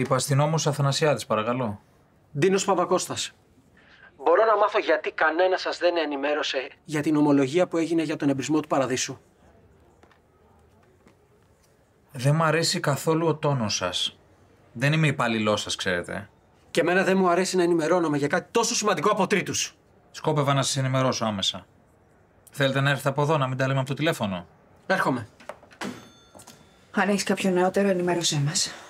Είπα Υπαστηνόμος Αθανασιάδης, παρακαλώ. Ντίνος Παπακώστας. Μπορώ να μάθω γιατί κανένας σας δεν ενημέρωσε για την ομολογία που έγινε για τον εμπρισμό του Παραδείσου. Δεν μου αρέσει καθόλου ο τόνος σας. Δεν είμαι υπαλληλό σας, ξέρετε. Και εμένα δεν μου αρέσει να ενημερώνομαι για κάτι τόσο σημαντικό από τρίτους. Σκόπευα να σας ενημερώσω άμεσα. Θέλετε να έρθετε από εδώ, να μην τα λέμε από το τηλέφωνο. Έρχομαι. Αν έχεις κάποιο νεότερο, ενημέρωσέ μας.